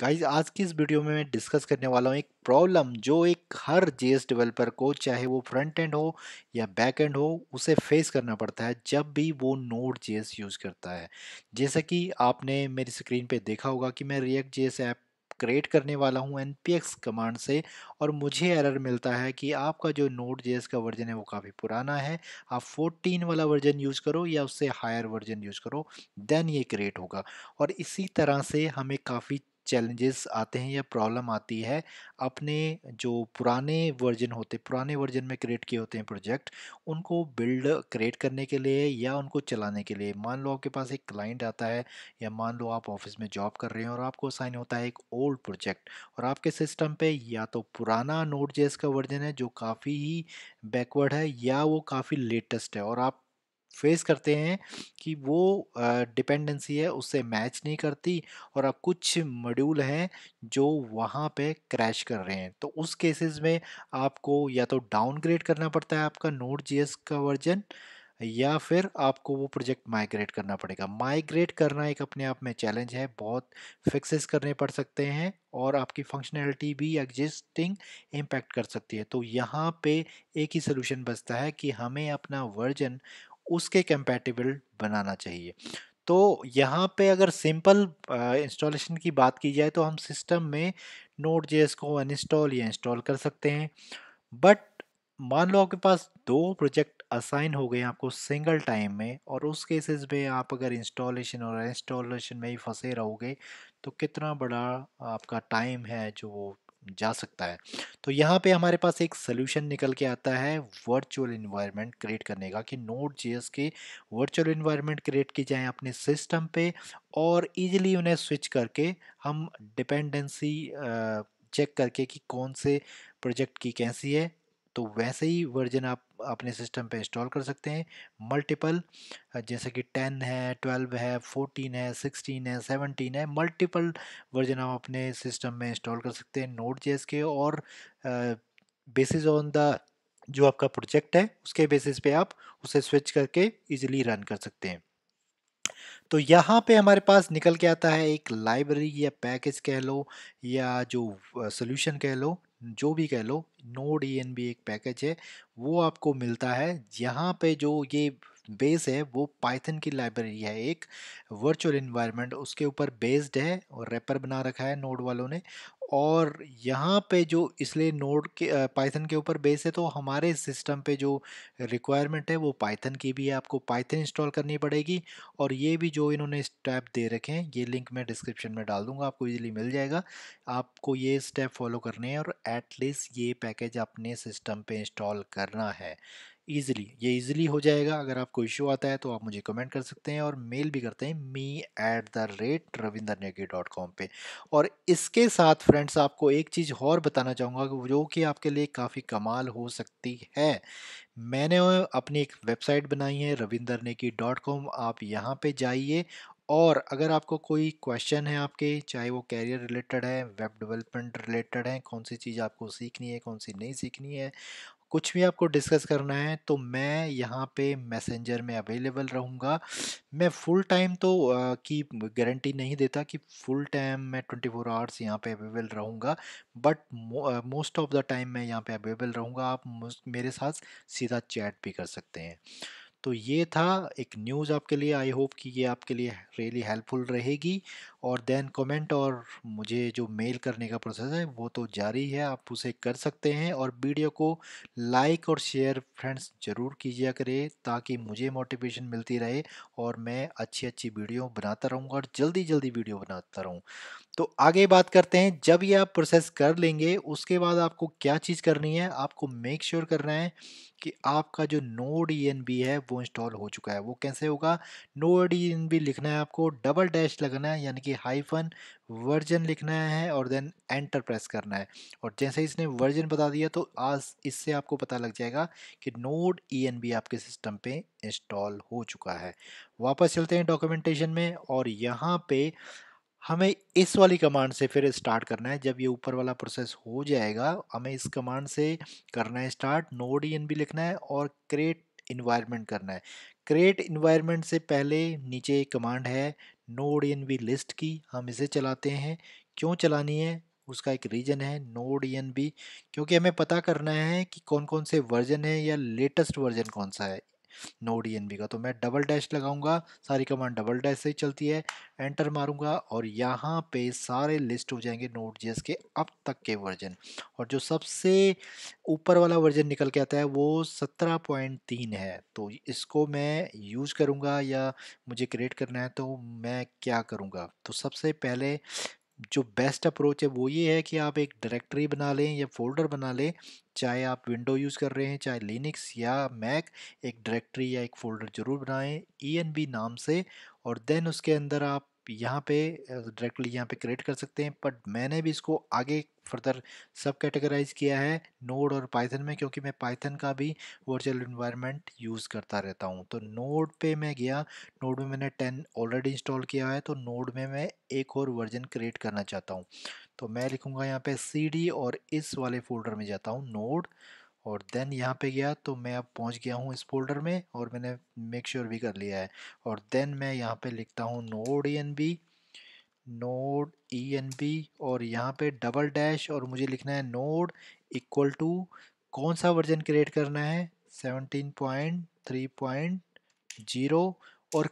guys आज की इस वीडियो में मैं डिस्कस करने वाला हूँ एक प्रॉब्लम जो एक हर जे डेवलपर को चाहे वो फ्रंट एंड हो या बैक एंड हो उसे फेस करना पड़ता है जब भी वो नोड जे यूज़ करता है जैसा कि आपने मेरी स्क्रीन पे देखा होगा कि मैं रिएक्ट जेएस ऐप क्रिएट करने वाला हूँ एन कमांड से और मुझे एरर मिलता है कि आपका जो नोट जे का वर्जन है वो काफ़ी पुराना है आप 14 वाला वर्जन यूज़ करो या उससे हायर वर्जन यूज़ करो देन ये क्रिएट होगा और इसी तरह से हमें काफ़ी चैलेंजेस आते हैं या प्रॉब्लम आती है अपने जो पुराने वर्जन होते पुराने वर्जन में क्रिएट किए होते हैं प्रोजेक्ट उनको बिल्ड क्रिएट करने के लिए या उनको चलाने के लिए मान लो आपके पास एक क्लाइंट आता है या मान लो आप ऑफिस में जॉब कर रहे हैं और आपको साइन होता है एक ओल्ड प्रोजेक्ट और आपके सिस्टम पर या तो पुराना नोट जेस का वर्जन है जो काफ़ी ही बैकवर्ड है या वो काफ़ी लेटेस्ट है और आप फेस करते हैं कि वो डिपेंडेंसी है उससे मैच नहीं करती और अब कुछ मॉड्यूल हैं जो वहाँ पे क्रैश कर रहे हैं तो उस केसेस में आपको या तो डाउनग्रेड करना पड़ता है आपका नोट जी का वर्जन या फिर आपको वो प्रोजेक्ट माइग्रेट करना पड़ेगा माइग्रेट करना एक अपने आप में चैलेंज है बहुत फिक्सेस करने पड़ सकते हैं और आपकी फंक्शनैलिटी भी एग्जिस्टिंग इम्पैक्ट कर सकती है तो यहाँ पे एक ही सोल्यूशन बचता है कि हमें अपना वर्जन उसके कंपेटेबल बनाना चाहिए तो यहाँ पे अगर सिंपल इंस्टॉलेशन की बात की जाए तो हम सिस्टम में नोट जेस को अनइंस्टॉल या इंस्टॉल कर सकते हैं बट मान लो आपके पास दो प्रोजेक्ट असाइन हो गए आपको सिंगल टाइम में और उस केसेस में आप अगर इंस्टॉलेशन और इंस्टॉलेशन में ही फंसे रहोगे तो कितना बड़ा आपका टाइम है जो वो जा सकता है तो यहाँ पे हमारे पास एक सोल्यूशन निकल के आता है वर्चुअल इन्वायरमेंट क्रिएट करने का कि नोट जेएस के वर्चुअल इन्वायरमेंट क्रिएट की जाए अपने सिस्टम पे और इजीली उन्हें स्विच करके हम डिपेंडेंसी चेक करके कि कौन से प्रोजेक्ट की कैसी है तो वैसे ही वर्जन आप अपने सिस्टम पे इंस्टॉल कर सकते हैं मल्टीपल जैसे कि टेन है ट्वेल्व है फोर्टीन है सिक्सटीन है सेवनटीन है मल्टीपल वर्जन आप अपने सिस्टम में इंस्टॉल कर सकते हैं नोट जेस के और बेसिस ऑन द जो आपका प्रोजेक्ट है उसके बेसिस पे आप उसे स्विच करके इजीली रन कर सकते हैं तो यहाँ पे हमारे पास निकल के आता है एक लाइब्रेरी या पैकेज कह लो या जो सोल्यूशन कह लो जो भी कह लो नोड ई एक पैकेज है वो आपको मिलता है यहाँ पे जो ये बेस है वो पाइथन की लाइब्रेरी है एक वर्चुअल इन्वायरमेंट उसके ऊपर बेस्ड है और रेपर बना रखा है नोड वालों ने और यहाँ पे जो इसलिए नोड के पाइथन के ऊपर बेस है तो हमारे सिस्टम पे जो रिक्वायरमेंट है वो पाइथन की भी है आपको पाइथन इंस्टॉल करनी पड़ेगी और ये भी जो इन्होंने स्टेप दे रखे हैं ये लिंक मैं डिस्क्रिप्शन में डाल दूँगा आपको इजीली मिल जाएगा आपको ये स्टेप फॉलो करने हैं और एटलीस्ट ये पैकेज अपने सिस्टम पर इंस्टॉल करना है ईजिली ये ईजिली हो जाएगा अगर आपको इशू आता है तो आप मुझे कमेंट कर सकते हैं और मेल भी करते हैं me at the rate Ravinder Negi dot com पर और इसके साथ फ्रेंड्स आपको एक चीज़ और बताना चाहूँगा जो कि आपके लिए काफ़ी कमाल हो सकती है मैंने अपनी एक वेबसाइट बनाई है रविंदर नेगी डॉट कॉम आप यहाँ पर जाइए और अगर आपको कोई क्वेश्चन है आपके चाहे वो कैरियर रिलेटेड है वेब डेवलपमेंट रिलेटेड है कौन सी चीज़ आपको सीखनी है कौन सी नहीं सीखनी है कुछ भी आपको डिस्कस करना है तो मैं यहाँ पे मैसेंजर में अवेलेबल रहूँगा मैं फुल टाइम तो आ, की गारंटी नहीं देता कि फुल टाइम मैं ट्वेंटी फोर आवर्स यहाँ पे अवेलेबल रहूँगा but most of the time मैं यहाँ पे अवेलेबल रहूँगा आप मेरे साथ सीधा चैट भी कर सकते हैं तो ये था एक न्यूज़ आपके लिए आई होप कि ये आपके लिए रियली हेल्पफुल रहेगी और देन कमेंट और मुझे जो मेल करने का प्रोसेस है वो तो जारी है आप उसे कर सकते हैं और वीडियो को लाइक और शेयर फ्रेंड्स ज़रूर कीजिए करें ताकि मुझे मोटिवेशन मिलती रहे और मैं अच्छी अच्छी वीडियो बनाता रहूँगा और जल्दी जल्दी वीडियो बनाता रहूँ तो आगे बात करते हैं जब ये आप प्रोसेस कर लेंगे उसके बाद आपको क्या चीज़ करनी है आपको मेक श्योर sure करना है कि आपका जो नोड ई e है वो इंस्टॉल हो चुका है वो कैसे होगा नोड ई e लिखना है आपको डबल डैश लगाना है यानी कि हाईफन वर्जन लिखना है और देन एंटर प्रेस करना है और जैसे इसने वर्जन बता दिया तो आज इससे आपको पता लग जाएगा कि नोड ई e आपके सिस्टम पे इंस्टॉल हो चुका है वापस चलते हैं डॉक्यूमेंटेशन में और यहाँ पर हमें इस वाली कमांड से फिर स्टार्ट करना है जब ये ऊपर वाला प्रोसेस हो जाएगा हमें इस कमांड से करना है start node E N b लिखना है और क्रिएट इन्वायरमेंट करना है क्रिएट इन्वायरमेंट से पहले नीचे एक कमांड है node E N b list की हम इसे चलाते हैं क्यों चलानी है उसका एक रीजन है नोड ई एन बी क्योंकि हमें पता करना है कि कौन कौन से वर्जन है या लेटेस्ट वर्जन कौन सा है नोड ई का तो मैं डबल डैश लगाऊंगा सारी कमांड डबल डैश से ही चलती है एंटर मारूंगा और यहाँ पे सारे लिस्ट हो जाएंगे नोट जी के अब तक के वर्जन और जो सबसे ऊपर वाला वर्जन निकल के आता है वो तीन है तो इसको मैं यूज़ करूँगा या मुझे क्रिएट करना है तो मैं क्या करूँगा तो सबसे पहले जो बेस्ट अप्रोच है वो ये है कि आप एक डायरेक्टरी बना लें या फोल्डर बना लें चाहे आप विंडो यूज़ कर रहे हैं चाहे लिनक्स या मैक एक डायरेक्टरी या एक फ़ोल्डर ज़रूर बनाएं ई e नाम से और देन उसके अंदर आप यहाँ पे डायरेक्टली यहाँ पे क्रिएट कर सकते हैं बट मैंने भी इसको आगे फर्दर सब कैटेगराइज किया है नोड और पाइथन में क्योंकि मैं पाइथन का भी वर्चुअल इन्वायरमेंट यूज़ करता रहता हूँ तो नोड पे मैं गया नोड में मैंने टेन ऑलरेडी इंस्टॉल किया है तो नोड में मैं एक और वर्जन क्रिएट करना चाहता हूँ तो मैं लिखूँगा यहाँ पर सी और इस वाले फोल्डर में जाता हूँ नोड और देन यहाँ पे गया तो मैं अब पहुँच गया हूँ इस फोल्डर में और मैंने मेक श्योर sure भी कर लिया है और देन मैं यहाँ पे लिखता हूँ node E N B node E N b और यहाँ पे डबल डैश और मुझे लिखना है नोड इक्वल टू कौन सा वर्जन क्रिएट करना है seventeen point three point zero और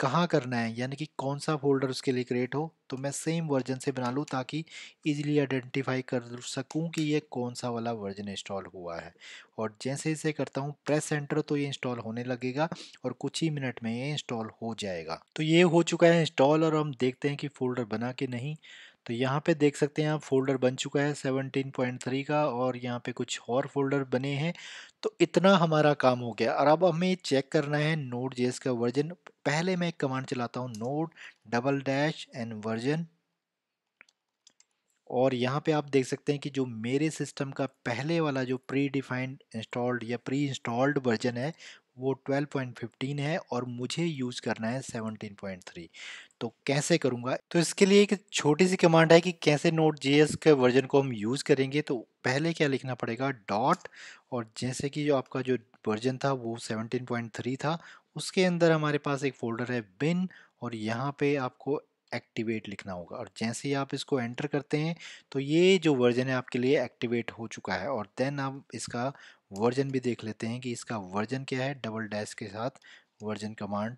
कहाँ करना है यानी कि कौन सा फोल्डर उसके लिए क्रिएट हो तो मैं सेम वर्जन से बना लूँ ताकि इजीली आइडेंटिफाई कर सकूँ कि ये कौन सा वाला वर्जन इंस्टॉल हुआ है और जैसे इसे करता हूँ प्रेस एंटर तो ये इंस्टॉल होने लगेगा और कुछ ही मिनट में ये इंस्टॉल हो जाएगा तो ये हो चुका है इंस्टॉल और हम देखते हैं कि फ़ोल्डर बना के नहीं तो यहाँ पे देख सकते हैं आप फोल्डर बन चुका है 17.3 का और यहाँ पे कुछ और फोल्डर बने हैं तो इतना हमारा काम हो गया और अब हमें चेक करना है नोट जेस का वर्जन पहले मैं एक कमांड चलाता हूँ node double dash and version और यहाँ पे आप देख सकते हैं कि जो मेरे सिस्टम का पहले वाला जो प्री डिफाइंड इंस्टॉल्ड या प्री इंस्टॉल्ड वर्जन है वो 12.15 है और मुझे यूज़ करना है 17.3 तो कैसे करूँगा तो इसके लिए एक छोटी सी कमांड है कि कैसे नोट जे के वर्जन को हम यूज़ करेंगे तो पहले क्या लिखना पड़ेगा डॉट और जैसे कि जो आपका जो वर्जन था वो 17.3 था उसके अंदर हमारे पास एक फोल्डर है बिन और यहाँ पे आपको एक्टिवेट लिखना होगा और जैसे ही आप इसको एंटर करते हैं तो ये जो वर्जन है आपके लिए एक्टिवेट हो चुका है और देन आप इसका वर्जन भी देख लेते हैं कि इसका वर्जन क्या है डबल डैश के साथ वर्जन कमांड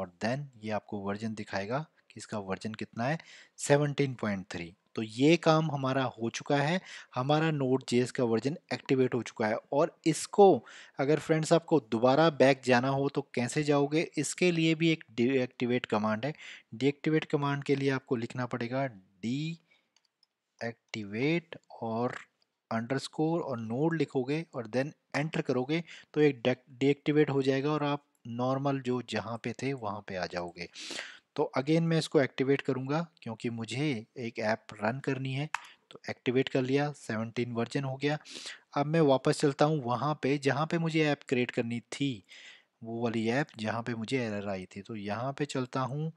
और देन ये आपको वर्जन दिखाएगा कि इसका वर्जन कितना है 17.3 तो ये काम हमारा हो चुका है हमारा नोट जेस का वर्जन एक्टिवेट हो चुका है और इसको अगर फ्रेंड्स आपको दोबारा बैक जाना हो तो कैसे जाओगे इसके लिए भी एक डीएक्टिवेट कमांड है डीएक्टिवेट कमांड के लिए आपको लिखना पड़ेगा डी एक्टिवेट और अंडरस्कोर और नोड लिखोगे और देन एंटर करोगे तो एक डीएक्टिवेट हो जाएगा और आप नॉर्मल जो जहाँ पे थे वहाँ पे आ जाओगे तो अगेन मैं इसको एक्टिवेट करूँगा क्योंकि मुझे एक ऐप रन करनी है तो एक्टिवेट कर लिया 17 वर्जन हो गया अब मैं वापस चलता हूँ वहाँ पे जहाँ पे मुझे ऐप क्रिएट करनी थी वो वाली ऐप जहाँ पे मुझे एरर आई थी तो यहाँ पे चलता हूँ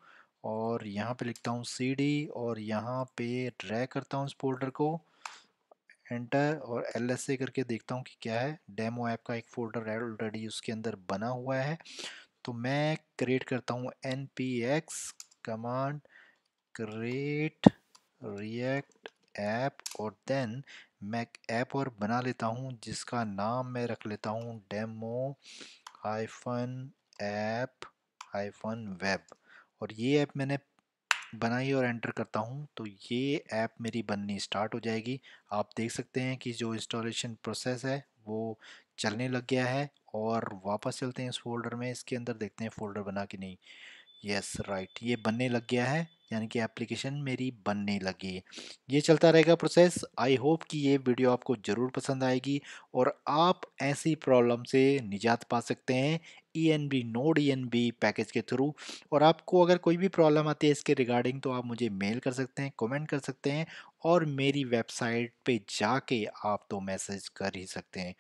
और यहाँ पे लिखता हूँ सी और यहाँ पे ड्रैग करता हूँ इस फोल्डर को एंटर और एल एस ए करके देखता हूँ कि क्या है डेमो ऐप का एक फोल्डर ऑलरेडी उसके अंदर बना हुआ है तो मैं क्रिएट करता हूँ n p x command create react app और देन मैं ऐप और बना लेता हूँ जिसका नाम मैं रख लेता हूँ demo hyphen app hyphen web और ये ऐप मैंने बनाई और एंटर करता हूँ तो ये ऐप मेरी बननी स्टार्ट हो जाएगी आप देख सकते हैं कि जो इंस्टॉलेशन प्रोसेस है वो चलने लग गया है और वापस चलते हैं इस फोल्डर में इसके अंदर देखते हैं फ़ोल्डर बना कि नहीं यस राइट ये बनने लग गया है यानी कि एप्लीकेशन मेरी बनने लगी ये चलता रहेगा प्रोसेस आई होप कि ये वीडियो आपको ज़रूर पसंद आएगी और आप ऐसी प्रॉब्लम से निजात पा सकते हैं E N B node E N B package के थ्रू और आपको अगर कोई भी प्रॉब्लम आती है इसके रिगार्डिंग तो आप मुझे मेल कर सकते हैं कमेंट कर सकते हैं और मेरी वेबसाइट पे जाके आप तो मैसेज कर ही सकते हैं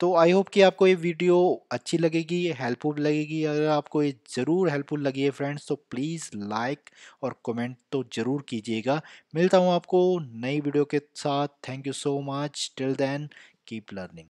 तो आई होप कि आपको ये वीडियो अच्छी लगेगी हेल्पफुल लगेगी अगर आपको ये ज़रूर हेल्पफुल लगी है फ्रेंड्स तो प्लीज़ लाइक और कमेंट तो ज़रूर कीजिएगा मिलता हूँ आपको नई वीडियो के साथ thank you so much till then keep learning